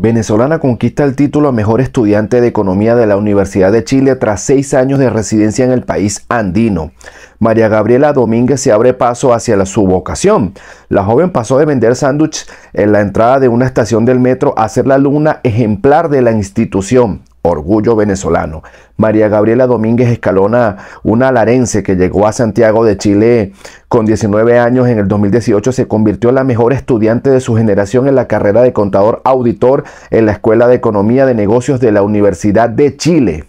Venezolana conquista el título a mejor estudiante de economía de la Universidad de Chile tras seis años de residencia en el país andino. María Gabriela Domínguez se abre paso hacia la, su vocación. La joven pasó de vender sándwiches en la entrada de una estación del metro a ser la alumna ejemplar de la institución orgullo venezolano. María Gabriela Domínguez Escalona, una alarense que llegó a Santiago de Chile con 19 años en el 2018, se convirtió en la mejor estudiante de su generación en la carrera de contador auditor en la Escuela de Economía de Negocios de la Universidad de Chile.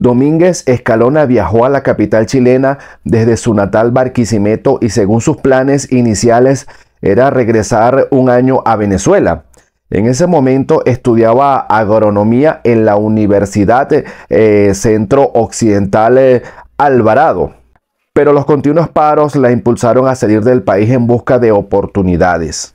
Domínguez Escalona viajó a la capital chilena desde su natal Barquisimeto y según sus planes iniciales era regresar un año a Venezuela. En ese momento estudiaba agronomía en la Universidad eh, Centro Occidental eh, Alvarado, pero los continuos paros la impulsaron a salir del país en busca de oportunidades.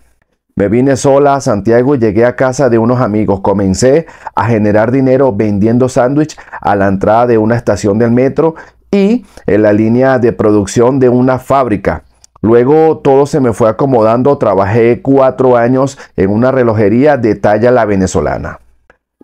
Me vine sola a Santiago y llegué a casa de unos amigos. Comencé a generar dinero vendiendo sándwiches a la entrada de una estación del metro y en la línea de producción de una fábrica. Luego todo se me fue acomodando, trabajé cuatro años en una relojería de talla la venezolana.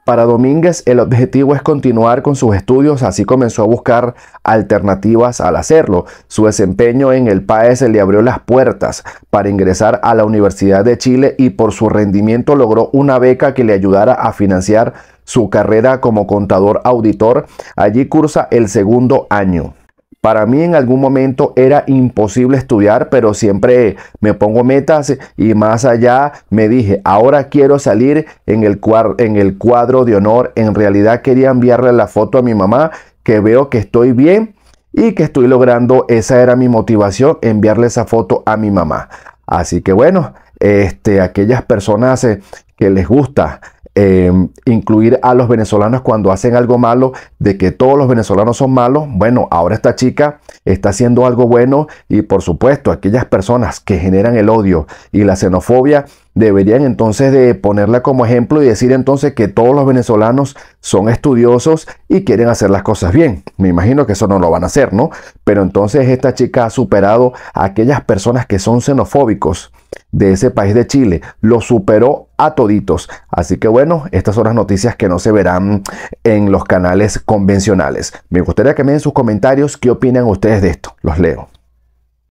Para Domínguez el objetivo es continuar con sus estudios, así comenzó a buscar alternativas al hacerlo. Su desempeño en el PAES le abrió las puertas para ingresar a la Universidad de Chile y por su rendimiento logró una beca que le ayudara a financiar su carrera como contador auditor. Allí cursa el segundo año. Para mí en algún momento era imposible estudiar, pero siempre me pongo metas y más allá me dije, ahora quiero salir en el, en el cuadro de honor. En realidad quería enviarle la foto a mi mamá, que veo que estoy bien y que estoy logrando. Esa era mi motivación, enviarle esa foto a mi mamá. Así que bueno, este, aquellas personas eh, que les gusta Em, incluir a los venezolanos cuando hacen algo malo, de que todos los venezolanos son malos. Bueno, ahora esta chica está haciendo algo bueno y por supuesto aquellas personas que generan el odio y la xenofobia deberían entonces de ponerla como ejemplo y decir entonces que todos los venezolanos son estudiosos y quieren hacer las cosas bien. Me imagino que eso no lo van a hacer, ¿no? Pero entonces esta chica ha superado a aquellas personas que son xenofóbicos de ese país de Chile. Lo superó a toditos. Así que bueno, estas son las noticias que no se verán en los canales convencionales. Me gustaría que me den sus comentarios qué opinan ustedes de esto. Los leo.